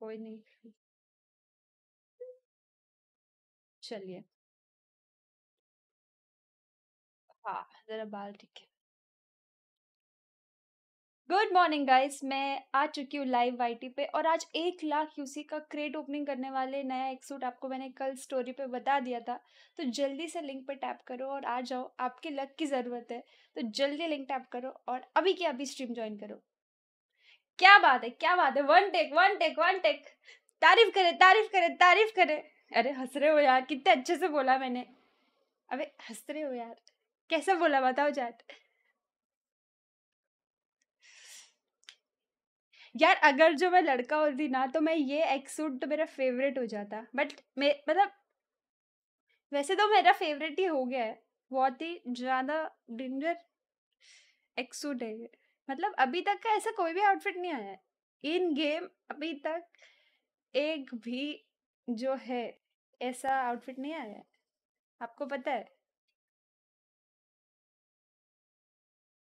कोई नहीं चलिए हाँ जरा बाल ठीक है गुड मॉर्निंग गाइस मैं आ चुकी हूँ लाइव वाई पे और आज एक लाख यूसी का क्रेट ओपनिंग करने वाले नया एक्सूट आपको मैंने कल स्टोरी पे बता दिया था तो जल्दी से लिंक पे टैप करो और आ जाओ आपके लक की ज़रूरत है तो जल्दी लिंक टैप करो और अभी की अभी स्ट्रीम ज्वाइन करो क्या बात है क्या बात है one take one take one take तारीफ करे तारीफ करे तारीफ करे अरे हंस रहे हो यार कितने अच्छे से बोला मैंने अबे हंस रहे हो यार कैसा बोला बताओ जाट यार अगर जो मैं लड़का होती ना तो मैं ये एक्सूट तो मेरा फेवरेट हो जाता बट मे मतलब वैसे तो मेरा फेवरेट ही हो गया है बहुत ही ज़्यादा डेंजर एक्सूट है ये मतलब अभी तक का ऐसा कोई भी आउटफिट नहीं आया है इन गेम अभी तक एक भी जो है ऐसा आउटफिट नहीं आया है आपको पता है